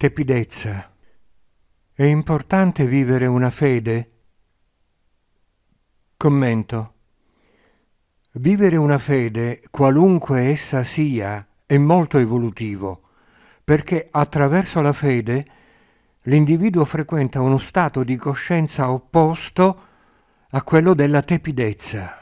tepidezza. È importante vivere una fede? Commento. Vivere una fede, qualunque essa sia, è molto evolutivo, perché attraverso la fede l'individuo frequenta uno stato di coscienza opposto a quello della tepidezza.